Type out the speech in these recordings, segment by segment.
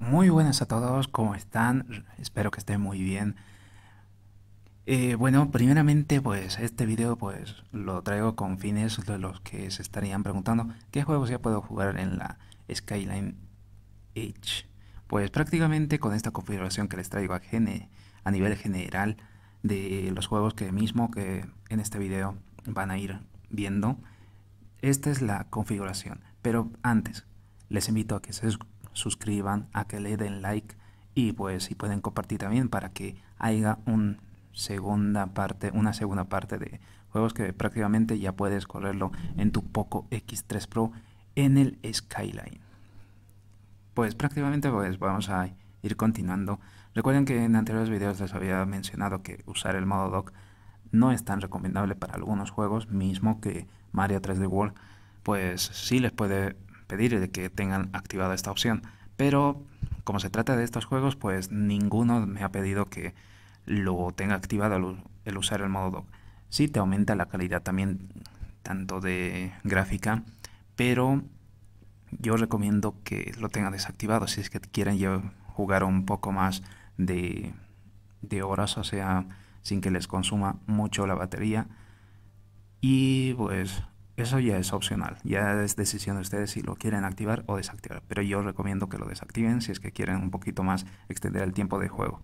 Muy buenas a todos, ¿cómo están? Espero que estén muy bien. Eh, bueno, primeramente pues este video pues lo traigo con fines de los que se estarían preguntando qué juegos ya puedo jugar en la Skyline Edge. Pues prácticamente con esta configuración que les traigo a, a nivel general de los juegos que mismo que en este video van a ir viendo, esta es la configuración. Pero antes, les invito a que se suscriban, a que le den like y pues si pueden compartir también para que haya una segunda parte, una segunda parte de juegos que prácticamente ya puedes correrlo en tu Poco X3 Pro en el Skyline. Pues prácticamente pues vamos a ir continuando. Recuerden que en anteriores videos les había mencionado que usar el modo dock no es tan recomendable para algunos juegos, mismo que Mario 3D World, pues si les puede pedir de que tengan activada esta opción. Pero como se trata de estos juegos, pues ninguno me ha pedido que lo tenga activado el usar el modo dock. Sí te aumenta la calidad también, tanto de gráfica, pero yo recomiendo que lo tenga desactivado si es que quieren jugar un poco más de, de horas, o sea, sin que les consuma mucho la batería. Y pues eso ya es opcional, ya es decisión de ustedes si lo quieren activar o desactivar, pero yo recomiendo que lo desactiven si es que quieren un poquito más extender el tiempo de juego.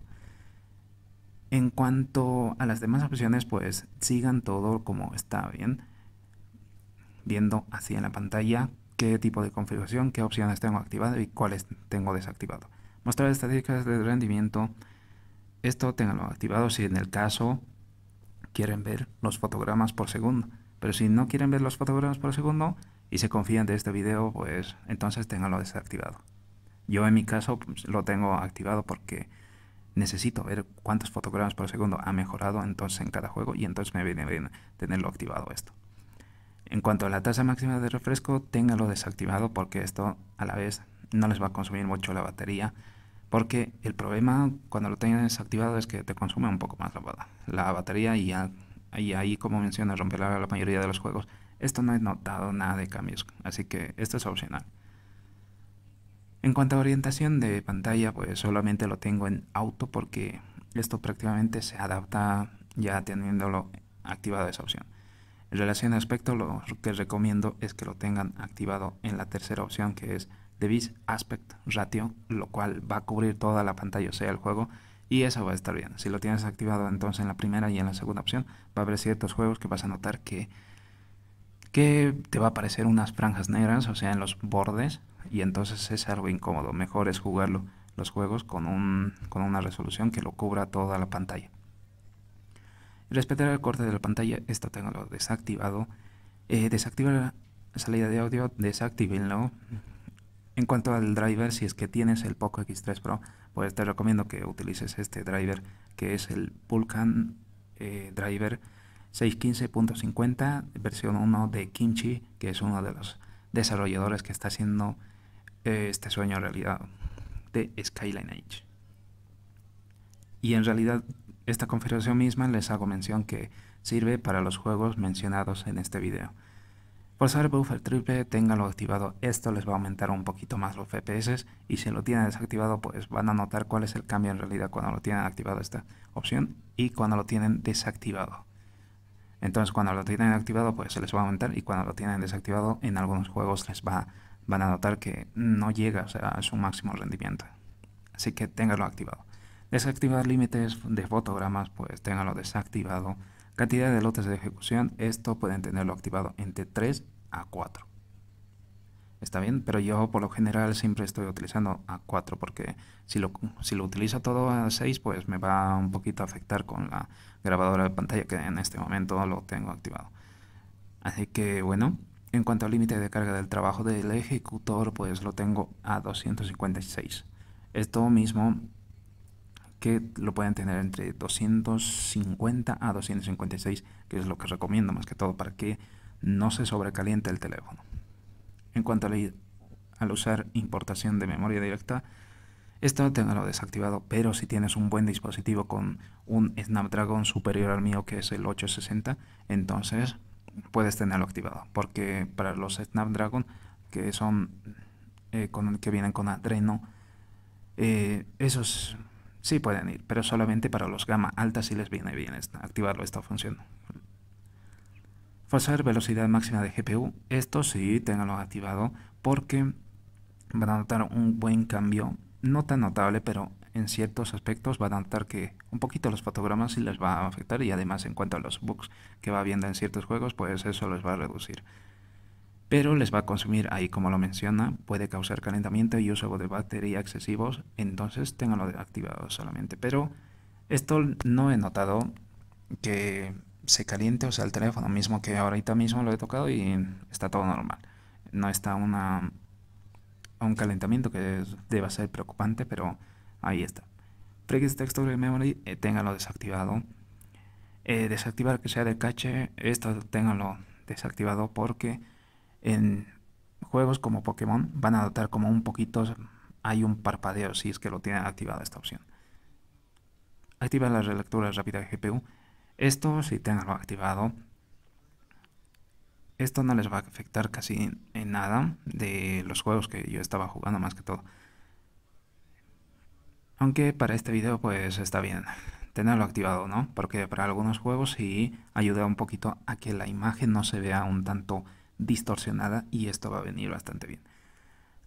En cuanto a las demás opciones, pues sigan todo como está, ¿bien? Viendo así en la pantalla qué tipo de configuración, qué opciones tengo activado y cuáles tengo desactivado. Mostrar estadísticas de rendimiento. Esto tenganlo activado si en el caso quieren ver los fotogramas por segundo. Pero si no quieren ver los fotogramas por segundo y se confían de este video, pues entonces tenganlo desactivado. Yo en mi caso pues, lo tengo activado porque necesito ver cuántos fotogramas por segundo ha mejorado entonces en cada juego y entonces me viene bien tenerlo activado esto. En cuanto a la tasa máxima de refresco, tenganlo desactivado porque esto a la vez no les va a consumir mucho la batería. Porque el problema cuando lo tengan desactivado es que te consume un poco más la, la batería y ya y ahí, como menciona romper la mayoría de los juegos, esto no he notado nada de cambios, así que esto es opcional. En cuanto a orientación de pantalla, pues solamente lo tengo en auto porque esto prácticamente se adapta ya teniéndolo activado esa opción. En relación a aspecto, lo que recomiendo es que lo tengan activado en la tercera opción que es The Device Aspect Ratio, lo cual va a cubrir toda la pantalla, o sea, el juego y eso va a estar bien. Si lo tienes activado entonces en la primera y en la segunda opción, va a haber ciertos juegos que vas a notar que, que te va a aparecer unas franjas negras, o sea, en los bordes, y entonces es algo incómodo. Mejor es jugarlo los juegos con, un, con una resolución que lo cubra toda la pantalla. Respetar el corte de la pantalla, esto tengo desactivado. Eh, desactiva la salida de audio, desactívenlo. En cuanto al driver, si es que tienes el Poco X3 Pro, pues te recomiendo que utilices este driver que es el Vulkan eh, Driver 615.50 versión 1 de Kimchi, que es uno de los desarrolladores que está haciendo eh, este sueño realidad de Skyline Age. Y en realidad esta configuración misma les hago mención que sirve para los juegos mencionados en este video. Por saber buffer triple, ténganlo activado, esto les va a aumentar un poquito más los FPS y si lo tienen desactivado pues van a notar cuál es el cambio en realidad cuando lo tienen activado esta opción y cuando lo tienen desactivado. Entonces cuando lo tienen activado pues se les va a aumentar y cuando lo tienen desactivado en algunos juegos les va, van a notar que no llega a su máximo rendimiento. Así que ténganlo activado. Desactivar límites de fotogramas pues ténganlo desactivado Cantidad de lotes de ejecución, esto pueden tenerlo activado entre 3 a 4. Está bien, pero yo por lo general siempre estoy utilizando a 4 porque si lo, si lo utilizo todo a 6 pues me va un poquito a afectar con la grabadora de pantalla que en este momento lo tengo activado. Así que bueno, en cuanto al límite de carga del trabajo del ejecutor pues lo tengo a 256. Esto mismo que lo pueden tener entre 250 a 256, que es lo que recomiendo más que todo para que no se sobrecaliente el teléfono. En cuanto a al usar importación de memoria directa, esto tenganlo desactivado, pero si tienes un buen dispositivo con un Snapdragon superior al mío que es el 860, entonces puedes tenerlo activado, porque para los Snapdragon que son eh, con, que vienen con Adreno, eh, esos Sí pueden ir, pero solamente para los gamma altas si les viene bien esta, activarlo esta función. Forzar velocidad máxima de GPU, esto sí, tenganlo activado porque van a notar un buen cambio, no tan notable, pero en ciertos aspectos van a notar que un poquito los fotogramas sí les va a afectar y además en cuanto a los bugs que va viendo en ciertos juegos, pues eso les va a reducir pero les va a consumir ahí como lo menciona, puede causar calentamiento y uso de batería excesivos, entonces tenganlo activado solamente. Pero esto no he notado que se caliente, o sea, el teléfono mismo que ahorita mismo lo he tocado y está todo normal. No está una, un calentamiento que deba ser preocupante, pero ahí está. de Texture Memory, tenganlo eh, ténganlo desactivado. Eh, desactivar que sea de cache, esto ténganlo desactivado porque en juegos como Pokémon van a notar como un poquito hay un parpadeo si es que lo tienen activada esta opción. Activa las relectura rápida de GPU. Esto, si tenganlo activado, esto no les va a afectar casi en nada de los juegos que yo estaba jugando más que todo. Aunque para este video pues está bien tenerlo activado, ¿no? Porque para algunos juegos sí ayuda un poquito a que la imagen no se vea un tanto distorsionada y esto va a venir bastante bien.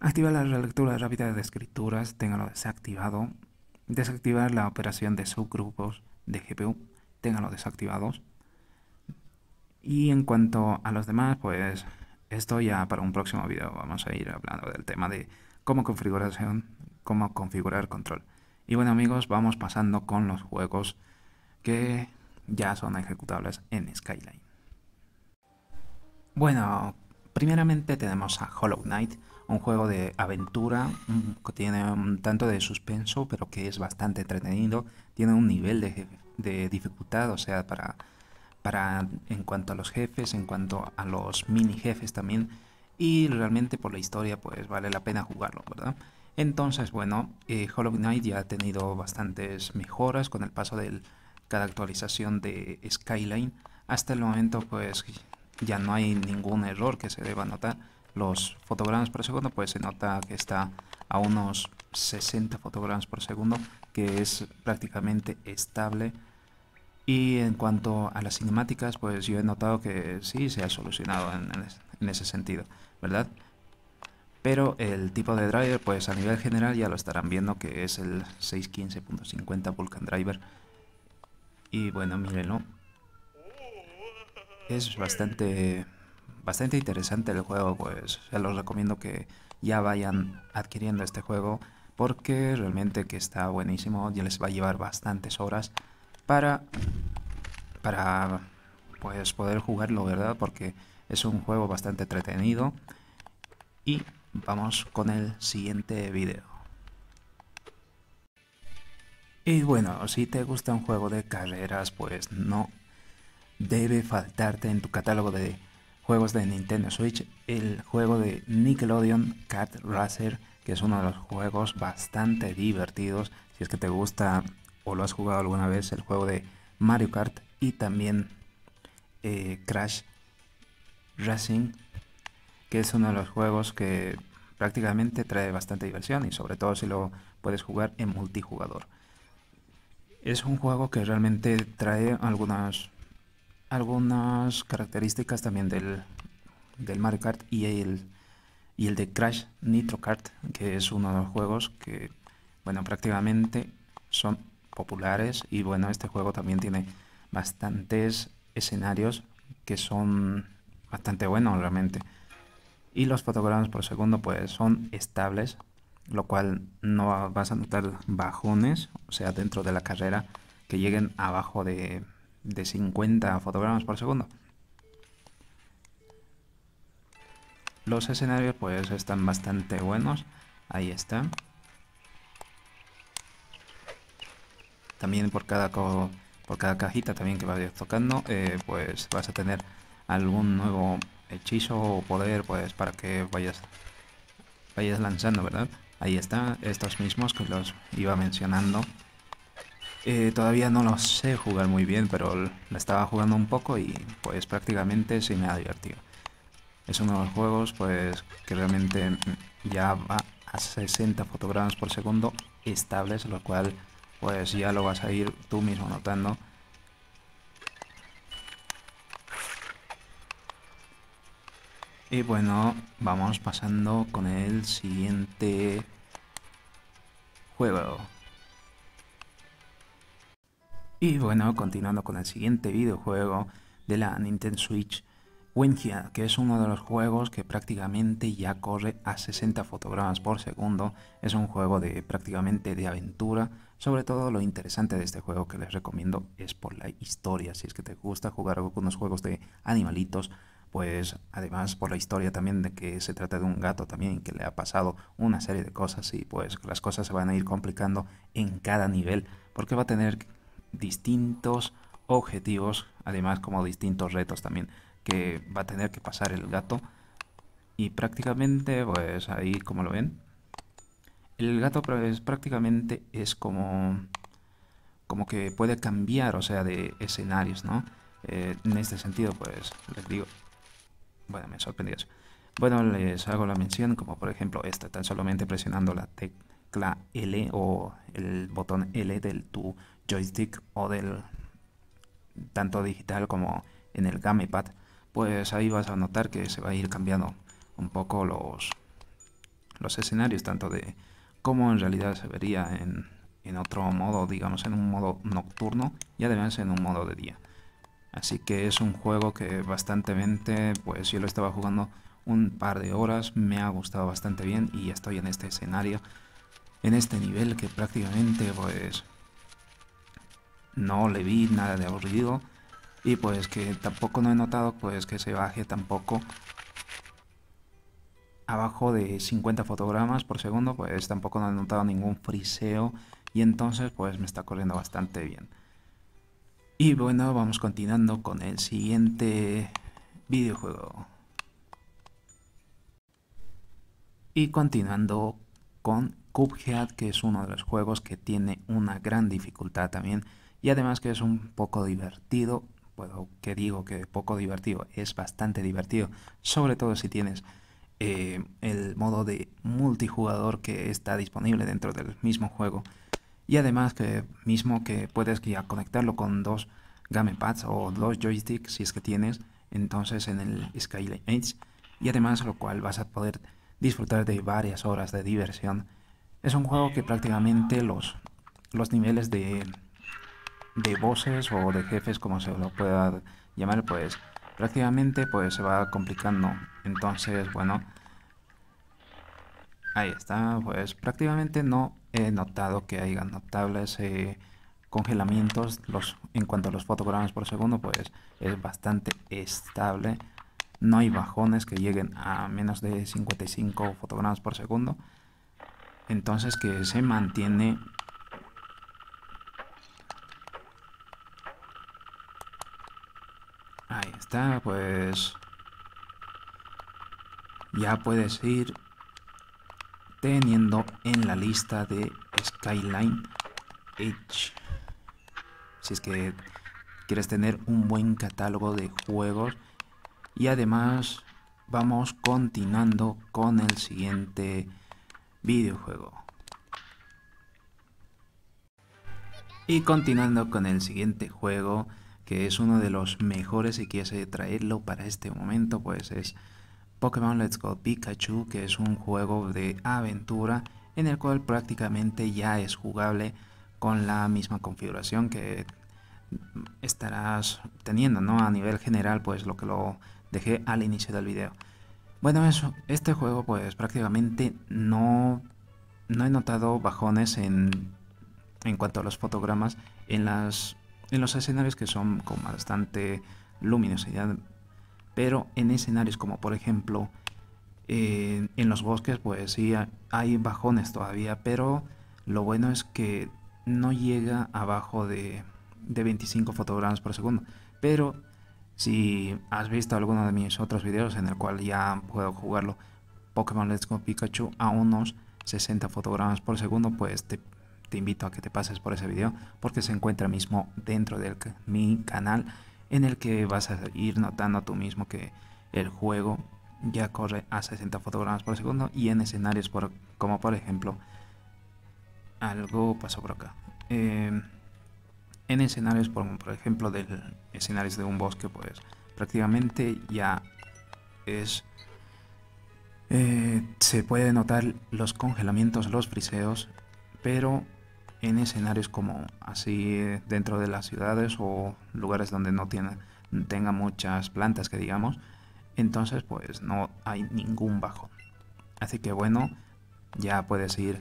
Activar la lectura rápida de escrituras, téngalo desactivado. Desactivar la operación de subgrupos de GPU, téngalo desactivados. Y en cuanto a los demás, pues esto ya para un próximo video vamos a ir hablando del tema de cómo configuración, cómo configurar control. Y bueno amigos, vamos pasando con los juegos que ya son ejecutables en Skyline. Bueno, primeramente tenemos a Hollow Knight, un juego de aventura mm, que tiene un tanto de suspenso, pero que es bastante entretenido. Tiene un nivel de, dificultad, o sea, para, para en cuanto a los jefes, en cuanto a los mini jefes también. Y realmente por la historia, pues vale la pena jugarlo, ¿verdad? Entonces, bueno, eh, Hollow Knight ya ha tenido bastantes mejoras con el paso de cada actualización de Skyline. Hasta el momento, pues ya no hay ningún error que se deba notar. Los fotogramas por segundo, pues se nota que está a unos 60 fotogramas por segundo, que es prácticamente estable. Y en cuanto a las cinemáticas, pues yo he notado que sí se ha solucionado en, ese sentido, ¿verdad? Pero el tipo de driver, pues a nivel general ya lo estarán viendo, que es el 615.50 Vulcan Driver. Y bueno, mírenlo, es bastante, bastante interesante el juego, pues se los recomiendo que ya vayan adquiriendo este juego porque realmente que está buenísimo ya les va a llevar bastantes horas para, para pues poder jugarlo, ¿verdad? Porque es un juego bastante entretenido y vamos con el siguiente video. Y bueno, si te gusta un juego de carreras, pues no debe faltarte en tu catálogo de juegos de Nintendo Switch el juego de Nickelodeon Cat Racer, que es uno de los juegos bastante divertidos. Si es que te gusta o lo has jugado alguna vez, el juego de Mario Kart y también eh, Crash Racing, que es uno de los juegos que prácticamente trae bastante diversión y sobre todo si lo puedes jugar en multijugador. Es un juego que realmente trae algunas algunas características también del, del Mario Kart y el, y el de Crash Nitro Kart, que es uno de los juegos que, bueno, prácticamente son populares y bueno, este juego también tiene bastantes escenarios que son bastante buenos realmente. Y los fotogramas por segundo pues son estables, lo cual no vas a notar bajones, o sea, dentro de la carrera que lleguen abajo de de 50 fotogramas por segundo. Los escenarios pues están bastante buenos. Ahí está. También por cada, por cada cajita también que vayas tocando, eh, pues vas a tener algún nuevo hechizo o poder pues para que vayas, vayas lanzando, ¿verdad? Ahí están estos mismos que los iba mencionando. Eh, todavía no lo sé jugar muy bien, pero la estaba jugando un poco y pues prácticamente se me ha divertido. Es uno de los juegos pues que realmente mm, ya va a 60 fotogramas por segundo estables, lo cual pues ya lo vas a ir tú mismo notando. Y bueno, vamos pasando con el siguiente juego. Y bueno, continuando con el siguiente videojuego de la Nintendo Switch, Wingia, que es uno de los juegos que prácticamente ya corre a 60 fotogramas por segundo, es un juego de prácticamente de aventura. Sobre todo lo interesante de este juego que les recomiendo es por la historia, si es que te gusta jugar algunos juegos de animalitos, pues además por la historia también de que se trata de un gato también que le ha pasado una serie de cosas y pues las cosas se van a ir complicando en cada nivel porque va a tener distintos objetivos, además como distintos retos también que va a tener que pasar el gato. Y prácticamente, pues ahí como lo ven, el gato es prácticamente es como, como que puede cambiar, o sea, de escenarios, ¿no? Eh, en este sentido, pues les digo, bueno, me sorprendió eso. Bueno, les hago la mención, como por ejemplo esta, tan solamente presionando la tecla la L o el botón L del tu joystick o del tanto digital como en el gamepad, pues ahí vas a notar que se va a ir cambiando un poco los, los escenarios, tanto de cómo en realidad se vería en, otro modo, digamos en un modo nocturno y además en un modo de día. Así que es un juego que bastantemente, pues yo lo estaba jugando un par de horas, me ha gustado bastante bien y estoy en este escenario en este nivel que prácticamente pues no le vi nada de aburrido y pues que tampoco no he notado pues que se baje tampoco abajo de 50 fotogramas por segundo pues tampoco no he notado ningún friseo y entonces pues me está corriendo bastante bien y bueno vamos continuando con el siguiente videojuego y continuando con Cuphead, que es uno de los juegos que tiene una gran dificultad también y además que es un poco divertido, puedo que digo que poco divertido, es bastante divertido, sobre todo si tienes eh, el modo de multijugador que está disponible dentro del mismo juego y además que mismo que puedes conectarlo con dos gamepads o dos joysticks si es que tienes entonces en el Skyline Edge y además lo cual vas a poder disfrutar de varias horas de diversión es un juego que prácticamente los, los niveles de, voces o de jefes, como se lo pueda llamar, pues prácticamente pues se va complicando. Entonces, bueno, ahí está, pues prácticamente no he notado que haya notables eh, congelamientos los, en cuanto a los fotogramas por segundo, pues es bastante estable. No hay bajones que lleguen a menos de 55 fotogramas por segundo entonces que se mantiene ahí está pues ya puedes ir teniendo en la lista de Skyline Edge si es que quieres tener un buen catálogo de juegos y además vamos continuando con el siguiente videojuego. Y continuando con el siguiente juego, que es uno de los mejores y quise traerlo para este momento, pues es Pokémon Let's Go Pikachu, que es un juego de aventura en el cual prácticamente ya es jugable con la misma configuración que estarás teniendo, ¿no? A nivel general, pues lo que lo dejé al inicio del video. Bueno, eso, este juego pues prácticamente no, no he notado bajones en, en cuanto a los fotogramas en, las, en los escenarios que son con bastante luminosidad, pero en escenarios como por ejemplo eh, en los bosques pues sí hay bajones todavía, pero lo bueno es que no llega abajo de, de 25 fotogramas por segundo, pero si has visto alguno de mis otros videos en el cual ya puedo jugarlo, Pokémon Let's Go Pikachu a unos 60 fotogramas por segundo, pues te, invito a que te pases por ese video porque se encuentra mismo dentro de mi canal en el que vas a ir notando tú mismo que el juego ya corre a 60 fotogramas por segundo y en escenarios como por ejemplo algo pasó por acá. Em, en escenarios, por, ejemplo, de escenarios de un bosque, pues prácticamente ya es... Eh, se puede notar los congelamientos, los friseos, pero en escenarios como así eh, dentro de las ciudades o lugares donde no tiene, tenga muchas plantas que digamos, entonces pues no hay ningún bajo. Así que bueno, ya puedes ir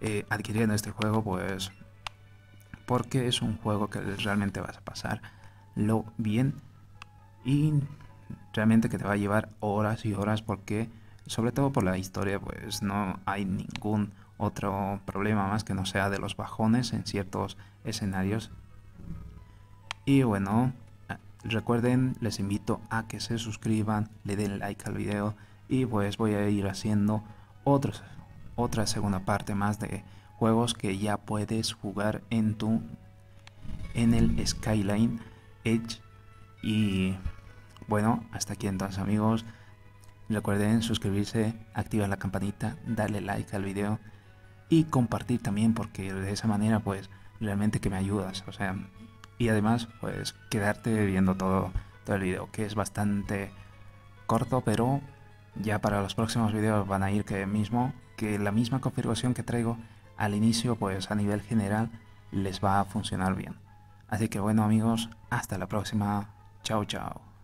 eh, adquiriendo este juego pues porque es un juego que realmente vas a pasar lo bien y realmente que te va a llevar horas y horas porque sobre todo por la historia pues no hay ningún otro problema más que no sea de los bajones en ciertos escenarios y bueno recuerden les invito a que se suscriban le den like al video y pues voy a ir haciendo otros otra segunda parte más de juegos que ya puedes jugar en tu en el Skyline Edge y bueno, hasta aquí entonces amigos. Recuerden suscribirse, activar la campanita, darle like al video y compartir también porque de esa manera pues realmente que me ayudas, o sea, y además pues quedarte viendo todo, todo el video que es bastante corto pero ya para los próximos videos van a ir que mismo que la misma configuración que traigo al inicio pues a nivel general les va a funcionar bien. Así que bueno amigos, hasta la próxima. Chao chao.